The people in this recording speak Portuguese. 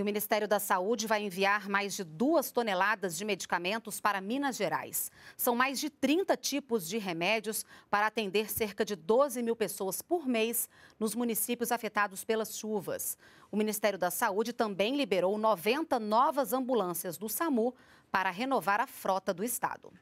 E o Ministério da Saúde vai enviar mais de duas toneladas de medicamentos para Minas Gerais. São mais de 30 tipos de remédios para atender cerca de 12 mil pessoas por mês nos municípios afetados pelas chuvas. O Ministério da Saúde também liberou 90 novas ambulâncias do SAMU para renovar a frota do estado.